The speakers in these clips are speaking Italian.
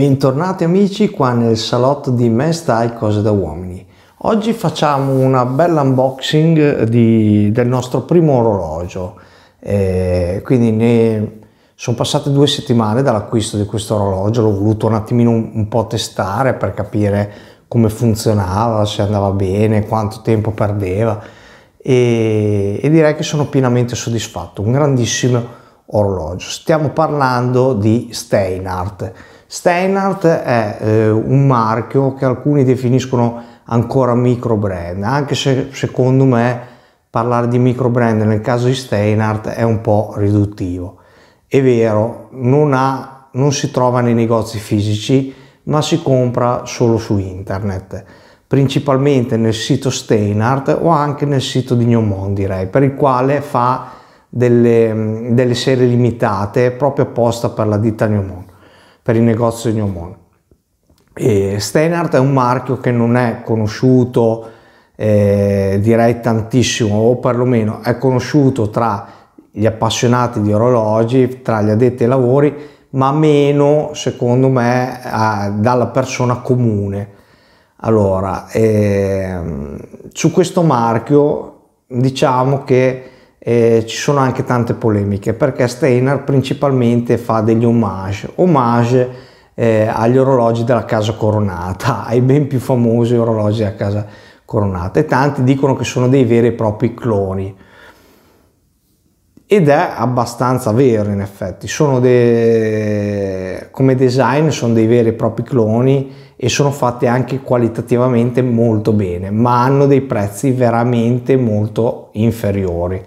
Bentornati amici qua nel salotto di Men Style Cose da Uomini. Oggi facciamo una bella unboxing di, del nostro primo orologio. Eh, quindi ne sono passate due settimane dall'acquisto di questo orologio, l'ho voluto un attimino un, un po' testare per capire come funzionava, se andava bene, quanto tempo perdeva e, e direi che sono pienamente soddisfatto. Un grandissimo orologio. Stiamo parlando di Steinart Steinhardt è eh, un marchio che alcuni definiscono ancora micro brand, anche se secondo me parlare di micro brand nel caso di Steinhardt è un po' riduttivo. È vero, non, ha, non si trova nei negozi fisici, ma si compra solo su internet, principalmente nel sito Steinhardt o anche nel sito di Gnomon, direi, per il quale fa delle, mm, delle serie limitate proprio apposta per la ditta Gnomon per il negozio di Newmont. E Steinhardt è un marchio che non è conosciuto eh, direi tantissimo o perlomeno è conosciuto tra gli appassionati di orologi, tra gli addetti ai lavori, ma meno secondo me a, dalla persona comune. Allora, ehm, su questo marchio diciamo che eh, ci sono anche tante polemiche perché Steiner principalmente fa degli omage, homage eh, agli orologi della casa coronata, ai ben più famosi orologi della casa coronata e tanti dicono che sono dei veri e propri cloni ed è abbastanza vero in effetti, de... come design sono dei veri e propri cloni e sono fatti anche qualitativamente molto bene, ma hanno dei prezzi veramente molto inferiori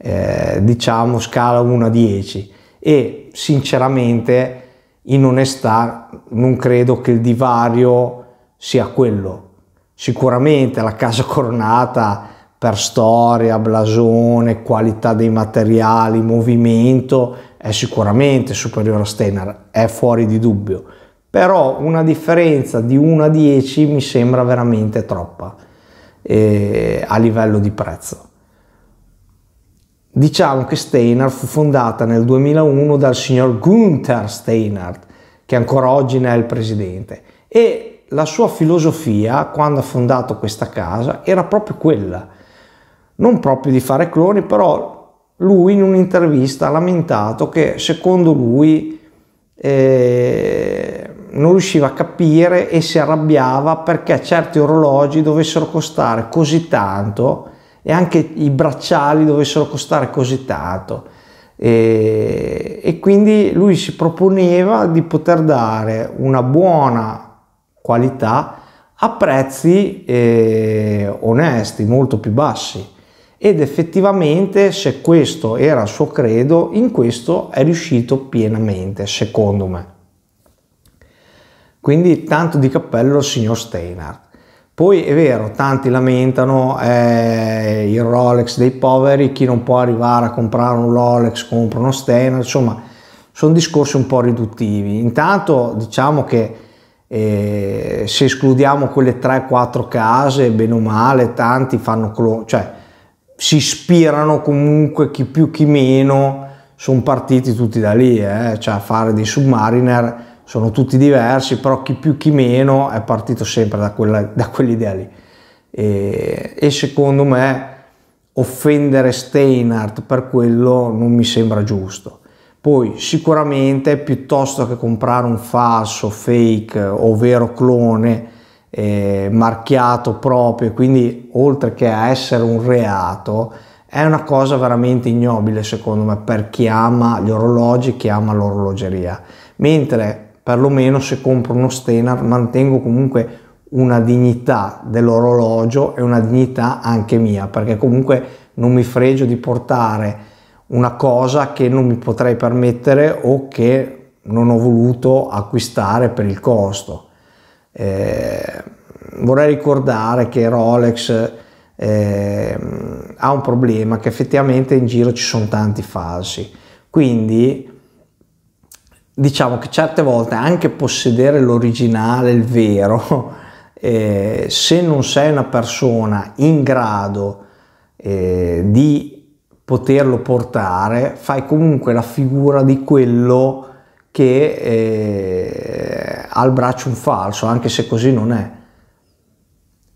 eh, diciamo scala 1 a 10 e sinceramente in onestà non credo che il divario sia quello. Sicuramente la casa coronata per storia, blasone, qualità dei materiali, movimento è sicuramente superiore a Steiner, è fuori di dubbio. Però una differenza di 1 a 10 mi sembra veramente troppa eh, a livello di prezzo. Diciamo che Steinhardt fu fondata nel 2001 dal signor Gunther Steinhardt, che ancora oggi ne è il presidente, e la sua filosofia, quando ha fondato questa casa, era proprio quella, non proprio di fare cloni, però lui in un'intervista ha lamentato che secondo lui eh, non riusciva a capire e si arrabbiava perché certi orologi dovessero costare così tanto e anche i bracciali dovessero costare così tanto. E, e quindi lui si proponeva di poter dare una buona qualità a prezzi eh, onesti, molto più bassi. Ed effettivamente, se questo era il suo credo, in questo è riuscito pienamente, secondo me. Quindi tanto di cappello al signor Steinhardt. Poi è vero, tanti lamentano eh, il Rolex dei poveri, chi non può arrivare a comprare un Rolex compra uno Steinhardt, insomma sono discorsi un po' riduttivi. Intanto diciamo che eh, se escludiamo quelle 3-4 case, bene o male, tanti fanno cioè si ispirano comunque chi più chi meno, sono partiti tutti da lì, eh, cioè fare dei Submariner sono tutti diversi, però chi più chi meno è partito sempre da, quella, da quell'idea lì. E, e, secondo me offendere Steinhardt per quello non mi sembra giusto. Poi sicuramente piuttosto che comprare un falso, fake, o vero clone eh, marchiato proprio, quindi oltre che a essere un reato, è una cosa veramente ignobile secondo me per chi ama gli orologi, chi ama l'orologeria. Mentre perlomeno se compro uno Stenar mantengo comunque una dignità dell'orologio e una dignità anche mia, perché comunque non mi fregio di portare una cosa che non mi potrei permettere o che non ho voluto acquistare per il costo. Eh, vorrei ricordare che Rolex eh, ha un problema che effettivamente in giro ci sono tanti falsi, quindi diciamo che certe volte anche possedere l'originale, il vero, eh, se non sei una persona in grado eh, di poterlo portare, fai comunque la figura di quello che eh, ha al braccio un falso, anche se così non è.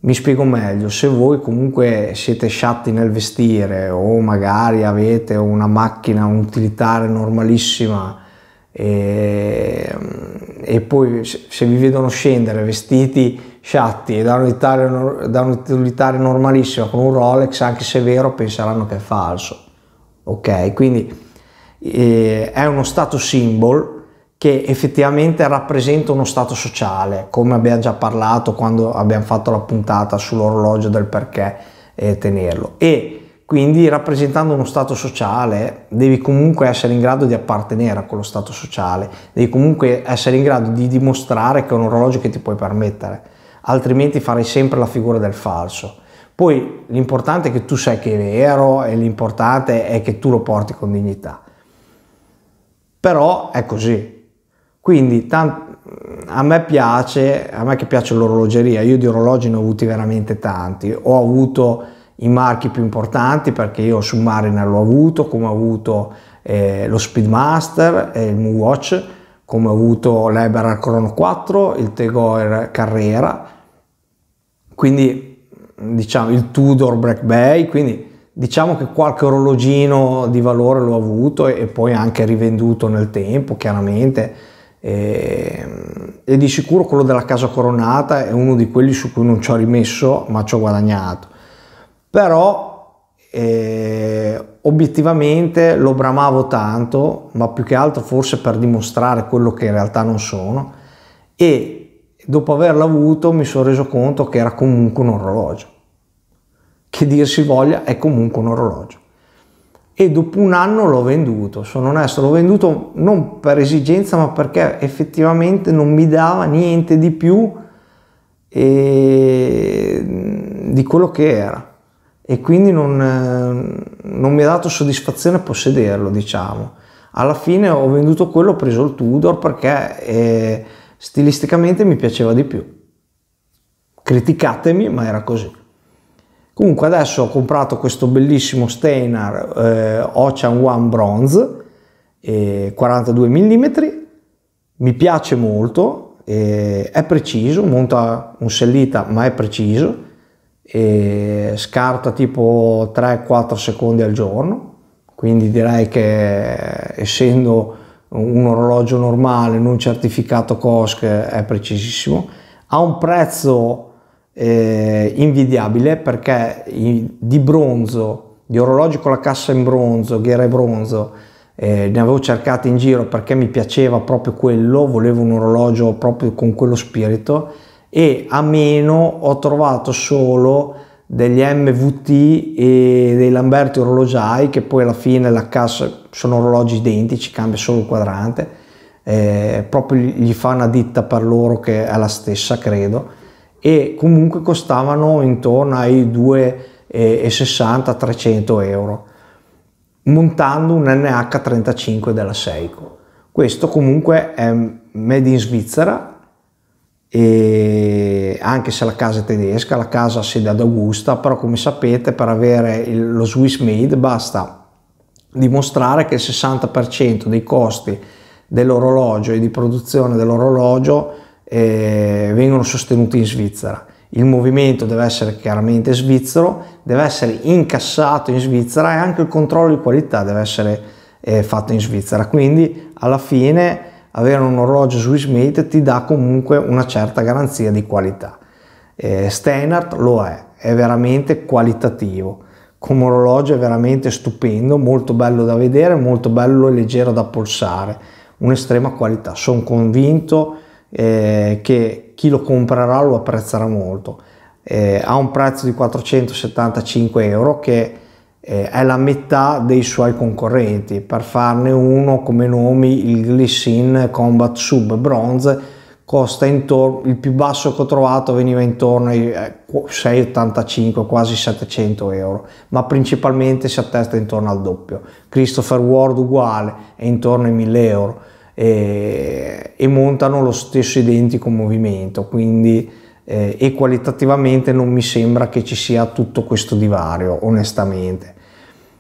Mi spiego meglio, se voi comunque siete sciatti nel vestire o magari avete una macchina utilitaria normalissima, e, e poi se vi vedono scendere vestiti sciatti e da un'utilitaria normalissima con un Rolex, anche se è vero, penseranno che è falso. Ok, quindi eh, è uno stato symbol che effettivamente rappresenta uno stato sociale, come abbiamo già parlato quando abbiamo fatto la puntata sull'orologio del perché eh, tenerlo. E quindi rappresentando uno stato sociale devi comunque essere in grado di appartenere a quello stato sociale, devi comunque essere in grado di dimostrare che è un orologio che ti puoi permettere, altrimenti farai sempre la figura del falso. Poi l'importante è che tu sai che è vero e l'importante è che tu lo porti con dignità. Però è così. Quindi a me piace, a me che piace l'orologeria, io di orologi ne ho avuti veramente tanti, ho avuto i marchi più importanti perché io Mariner l'ho avuto, come ho avuto eh, lo Speedmaster e eh, il Mu come ho avuto l'Eberar Chrono 4, il Tegoer Carrera, quindi diciamo il Tudor Black Bay, quindi diciamo che qualche orologino di valore l'ho avuto e, e poi anche rivenduto nel tempo, chiaramente. E, ehm, e di sicuro quello della casa coronata è uno di quelli su cui non ci ho rimesso ma ci ho guadagnato però eh, obiettivamente lo bramavo tanto, ma più che altro forse per dimostrare quello che in realtà non sono e dopo averlo avuto mi sono reso conto che era comunque un orologio, che dir si voglia è comunque un orologio e dopo un anno l'ho venduto, sono onesto, l'ho venduto non per esigenza ma perché effettivamente non mi dava niente di più eh, di quello che era e quindi non, eh, non mi ha dato soddisfazione possederlo, diciamo. Alla fine ho venduto quello, ho preso il Tudor perché eh, stilisticamente mi piaceva di più. Criticatemi, ma era così. Comunque adesso ho comprato questo bellissimo Steinar eh, Ocean One Bronze, eh, 42 mm, mi piace molto, eh, è preciso, monta un sellita ma è preciso e scarta tipo 3-4 secondi al giorno, quindi direi che essendo un orologio normale non certificato COSC è precisissimo, ha un prezzo eh, invidiabile perché di bronzo, di orologi con la cassa in bronzo, ghiera e bronzo, eh, ne avevo cercati in giro perché mi piaceva proprio quello, volevo un orologio proprio con quello spirito e a meno ho trovato solo degli MVT e dei Lamberti orologiai che poi alla fine la cassa sono orologi identici, cambia solo il quadrante, eh, proprio gli fa una ditta per loro che è la stessa credo e comunque costavano intorno ai 2,60-300 eh, euro montando un NH35 della Seiko. Questo comunque è made in Svizzera, e anche se la casa è tedesca, la casa ha sede ad Augusta, però come sapete per avere il, lo Swiss Made basta dimostrare che il 60% dei costi dell'orologio e di produzione dell'orologio eh, vengono sostenuti in Svizzera. Il movimento deve essere chiaramente svizzero, deve essere incassato in Svizzera e anche il controllo di qualità deve essere eh, fatto in Svizzera. Quindi alla fine avere un orologio Swiss Made ti dà comunque una certa garanzia di qualità. Eh, Steinhardt lo è, è veramente qualitativo, come orologio è veramente stupendo, molto bello da vedere, molto bello e leggero da polsare, un'estrema qualità. Sono convinto eh, che chi lo comprerà lo apprezzerà molto. Eh, ha un prezzo di 475 euro che eh, è la metà dei suoi concorrenti. Per farne uno come nomi, il Glycine Combat Sub Bronze costa intorno, il più basso che ho trovato veniva intorno ai 6,85, eh, quasi 700 euro, ma principalmente si attesta intorno al doppio. Christopher Ward uguale, è intorno ai 1000 euro e, e montano lo stesso identico movimento, quindi eh, e qualitativamente non mi sembra che ci sia tutto questo divario, onestamente.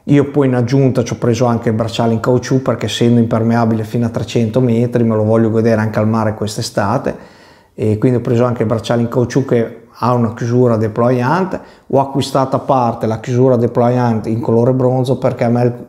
Io poi in aggiunta ci ho preso anche il bracciale in caucciù perché essendo impermeabile fino a 300 metri me lo voglio godere anche al mare quest'estate e quindi ho preso anche il bracciale in caucciù che ha una chiusura deployante, ho acquistato a parte la chiusura deployante in colore bronzo perché a me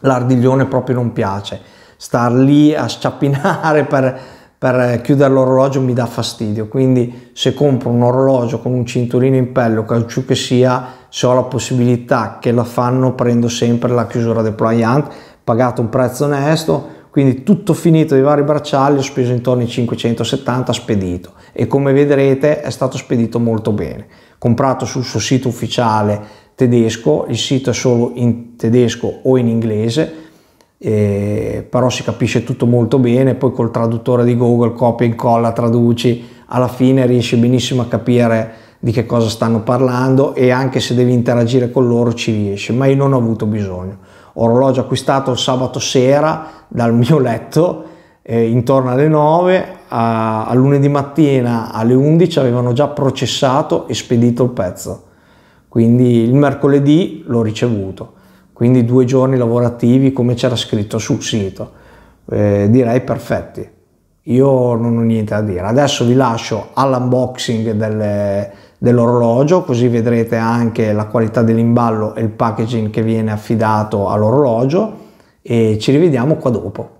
l'ardiglione proprio non piace, star lì a sciappinare per per eh, chiudere l'orologio mi dà fastidio, quindi se compro un orologio con un cinturino in pello, calciù che sia, se ho la possibilità che la fanno prendo sempre la chiusura del pagato un prezzo onesto, quindi tutto finito dei vari bracciali ho speso intorno ai 570 spedito e come vedrete è stato spedito molto bene comprato sul suo sito ufficiale tedesco il sito è solo in tedesco o in inglese eh, però si capisce tutto molto bene, poi col traduttore di Google copia, e incolla, traduci, alla fine riesci benissimo a capire di che cosa stanno parlando e anche se devi interagire con loro ci riesci, ma io non ho avuto bisogno. Orologio acquistato il sabato sera dal mio letto eh, intorno alle 9, a, a lunedì mattina alle 11 avevano già processato e spedito il pezzo, quindi il mercoledì l'ho ricevuto quindi due giorni lavorativi come c'era scritto sul sito, eh, direi perfetti. Io non ho niente da dire. Adesso vi lascio all'unboxing delle, dell'orologio, così vedrete anche la qualità dell'imballo e il packaging che viene affidato all'orologio e ci rivediamo qua dopo.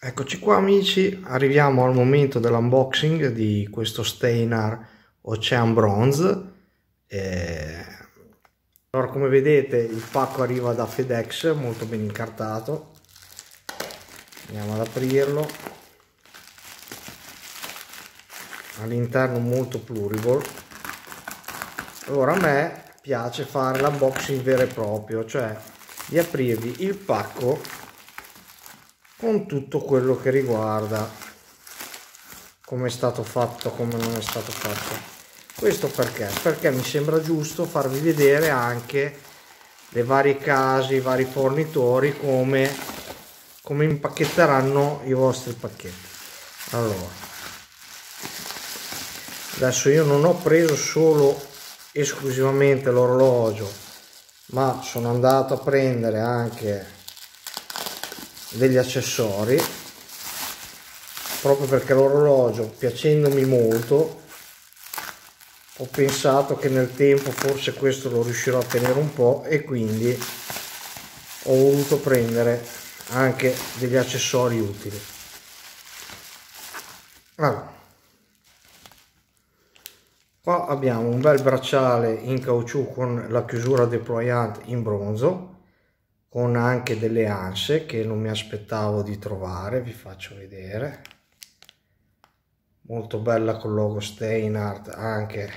Eccoci qua amici, arriviamo al momento dell'unboxing di questo Steinar Ocean Bronze. Eh allora come vedete il pacco arriva da FedEx, molto ben incartato. Andiamo ad aprirlo. All'interno molto pluriball. Allora a me piace fare l'unboxing vero e proprio, cioè di aprirvi il pacco con tutto quello che riguarda come è stato fatto, come non è stato fatto questo perché perché mi sembra giusto farvi vedere anche le varie case i vari fornitori come come impacchetteranno i vostri pacchetti allora adesso io non ho preso solo esclusivamente l'orologio ma sono andato a prendere anche degli accessori proprio perché l'orologio piacendomi molto ho pensato che nel tempo forse questo lo riuscirò a tenere un po' e quindi ho voluto prendere anche degli accessori utili allora, qua abbiamo un bel bracciale in caucciù con la chiusura deployant in bronzo con anche delle anse che non mi aspettavo di trovare vi faccio vedere molto bella con logo Steinhardt anche,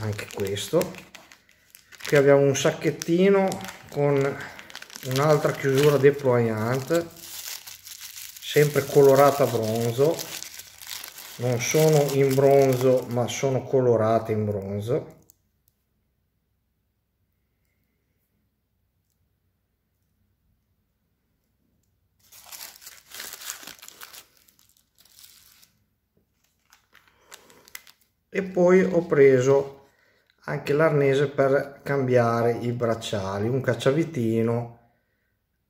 anche questo qui abbiamo un sacchettino con un'altra chiusura deployant sempre colorata bronzo non sono in bronzo ma sono colorate in bronzo e poi ho preso anche l'arnese per cambiare i bracciali un cacciavitino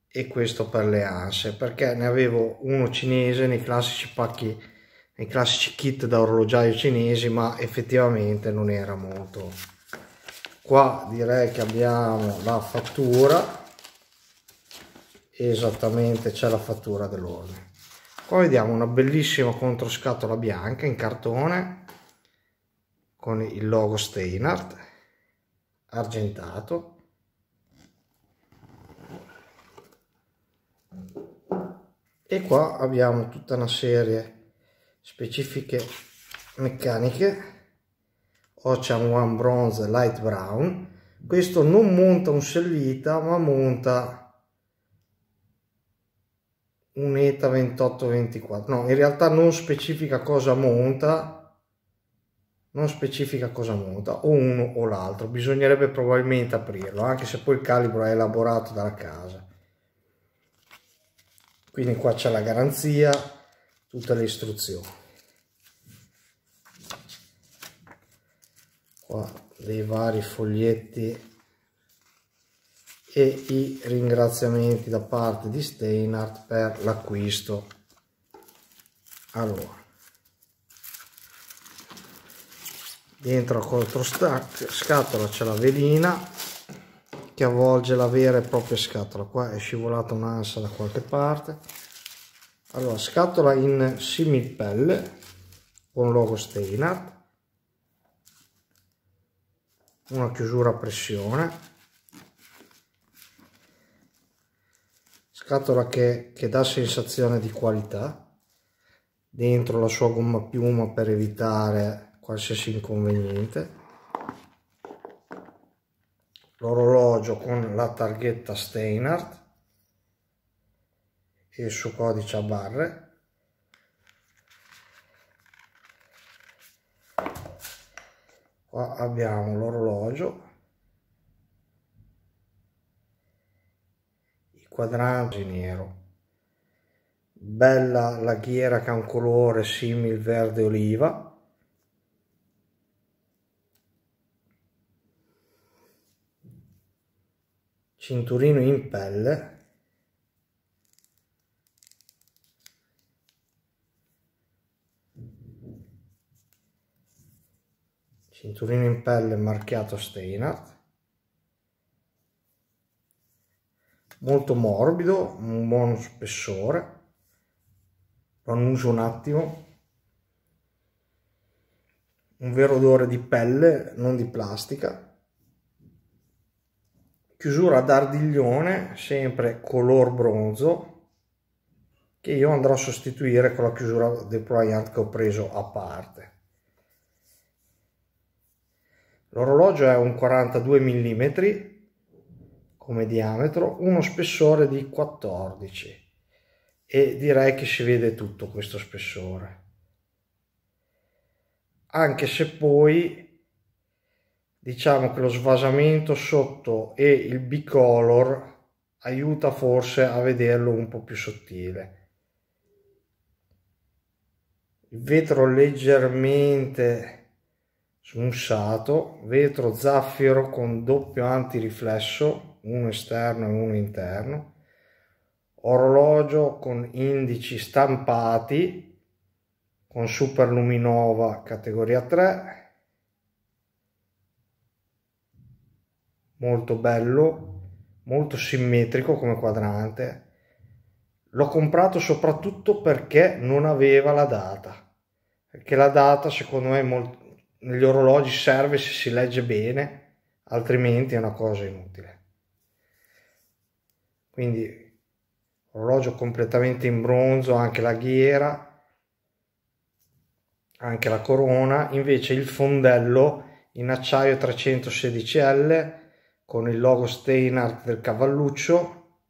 e questo per le anse perché ne avevo uno cinese nei classici pacchi nei classici kit da orologiaio cinesi ma effettivamente non era molto qua direi che abbiamo la fattura esattamente c'è la fattura dell'ordine poi vediamo una bellissima controscatola bianca in cartone con il logo Steinhardt argentato e qua abbiamo tutta una serie specifiche meccaniche Ocean One Bronze Light Brown questo non monta un selvita ma monta un ETA 2824 no in realtà non specifica cosa monta non specifica cosa monta o uno o l'altro bisognerebbe probabilmente aprirlo anche se poi il calibro è elaborato dalla casa quindi qua c'è la garanzia tutte le istruzioni qua dei vari foglietti e i ringraziamenti da parte di Steinhardt per l'acquisto allora dentro la scatola c'è la velina che avvolge la vera e propria scatola qua è scivolata un'ansa da qualche parte allora scatola in similpelle con logo Steinart una chiusura a pressione scatola che, che dà sensazione di qualità dentro la sua gomma piuma per evitare qualsiasi inconveniente l'orologio con la targhetta Steinhardt e il suo codice a barre qua abbiamo l'orologio i quadranti nero bella la ghiera che ha un colore simil verde oliva cinturino in pelle cinturino in pelle marchiato Steinat molto morbido un buon spessore lo annuncio un attimo un vero odore di pelle non di plastica chiusura ad ardiglione sempre color bronzo che io andrò a sostituire con la chiusura del pliant che ho preso a parte l'orologio è un 42 mm come diametro uno spessore di 14 e direi che si vede tutto questo spessore anche se poi diciamo che lo svasamento sotto e il bicolor aiuta forse a vederlo un po' più sottile. Il vetro leggermente smussato, vetro zaffiro con doppio antiriflesso, uno esterno e uno interno, orologio con indici stampati con Super Luminova categoria 3 molto bello, molto simmetrico come quadrante. L'ho comprato soprattutto perché non aveva la data, perché la data secondo me molto, negli orologi serve se si legge bene, altrimenti è una cosa inutile. Quindi orologio completamente in bronzo, anche la ghiera, anche la corona, invece il fondello in acciaio 316L con il logo Steinhardt del cavalluccio,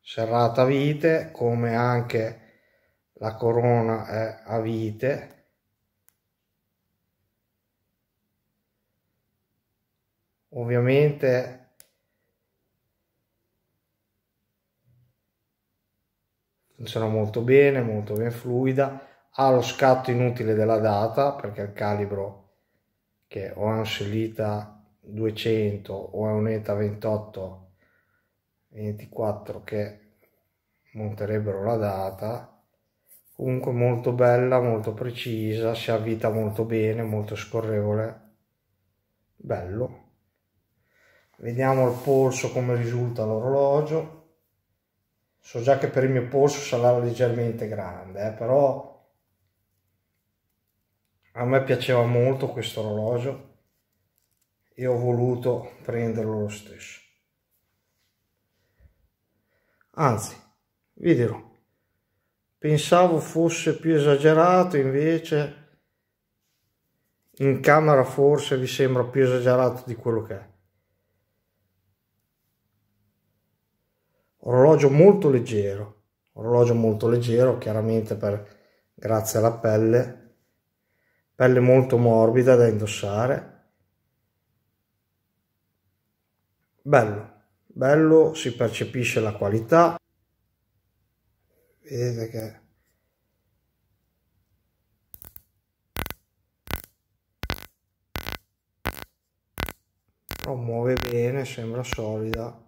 serrata a vite, come anche la corona è a vite. Ovviamente funziona molto bene, molto ben fluida, ha lo scatto inutile della data perché il calibro che ho inserita 200 o a un'ETA 28 24 che monterebbero la data comunque molto bella molto precisa si avvita molto bene molto scorrevole bello vediamo il polso come risulta l'orologio so già che per il mio polso sarà leggermente grande eh, però a me piaceva molto questo orologio e ho voluto prenderlo lo stesso. Anzi, vi dirò, pensavo fosse più esagerato, invece in camera forse vi sembra più esagerato di quello che è. Orologio molto leggero, orologio molto leggero, chiaramente per, grazie alla pelle, pelle molto morbida da indossare bello, bello, si percepisce la qualità. Vedete che lo muove bene, sembra solida.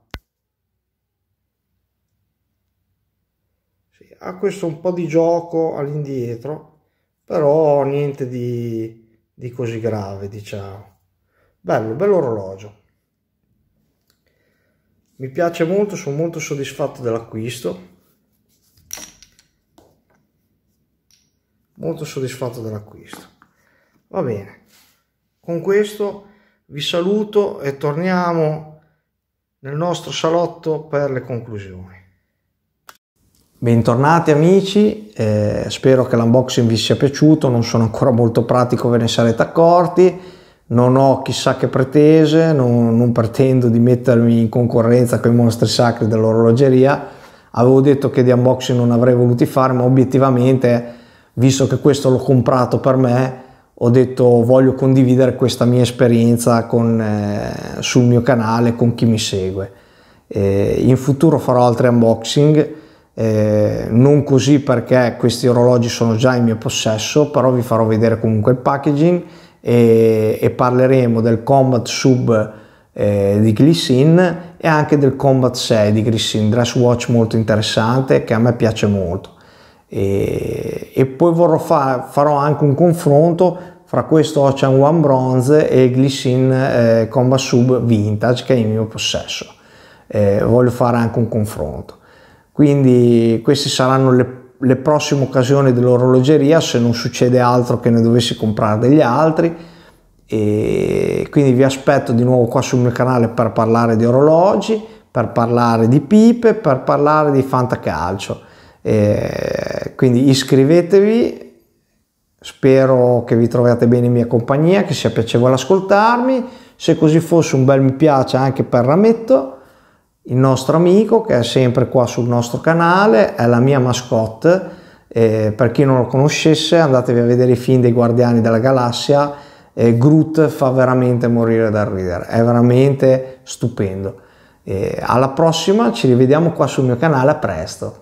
Sì, ha questo un po' di gioco all'indietro, però niente di, di così grave, diciamo. Bello, bello orologio mi piace molto, sono molto soddisfatto dell'acquisto. Molto soddisfatto dell'acquisto. Va bene. Con questo vi saluto e torniamo nel nostro salotto per le conclusioni. Bentornati amici, eh, spero che l'unboxing vi sia piaciuto, non sono ancora molto pratico, ve ne sarete accorti non ho chissà che pretese, non, non pretendo di mettermi in concorrenza con i mostri sacri dell'orologeria. Avevo detto che di unboxing non avrei voluti fare, ma obiettivamente, visto che questo l'ho comprato per me, ho detto voglio condividere questa mia esperienza con, eh, sul mio canale con chi mi segue. Eh, in futuro farò altri unboxing, eh, non così perché questi orologi sono già in mio possesso, però vi farò vedere comunque il packaging e, e parleremo del Combat Sub eh, di Glissin e anche del Combat 6 di Glissin, dress watch molto interessante che a me piace molto. E, e poi vorrò fa, farò anche un confronto fra questo Ocean One Bronze e il Glissin eh, Combat Sub Vintage che è in mio possesso. Eh, voglio fare anche un confronto. Quindi queste saranno le le prossime occasioni dell'orologeria se non succede altro che ne dovessi comprare degli altri e quindi vi aspetto di nuovo qua sul mio canale per parlare di orologi per parlare di pipe per parlare di fantacalcio e quindi iscrivetevi spero che vi troviate bene in mia compagnia che sia piacevole ascoltarmi se così fosse un bel mi piace anche per rametto il nostro amico che è sempre qua sul nostro canale, è la mia mascotte, eh, per chi non lo conoscesse andatevi a vedere i film dei Guardiani della Galassia, eh, Groot fa veramente morire dal ridere, è veramente stupendo. Eh, alla prossima, ci rivediamo qua sul mio canale, a presto!